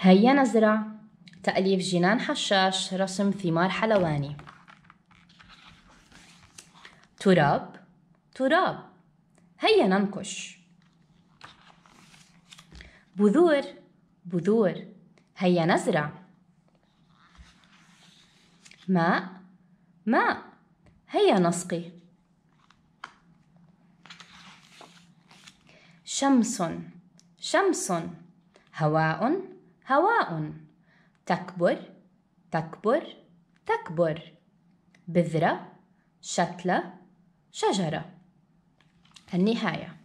هيا نزرع تأليف جنان حشاش رسم ثمار حلواني تراب تراب هيا ننقش بذور بذور هيا نزرع ماء ماء هيا نسقي شمس شمس هواء هواء تكبر تكبر تكبر بذرة شتلة شجرة النهايه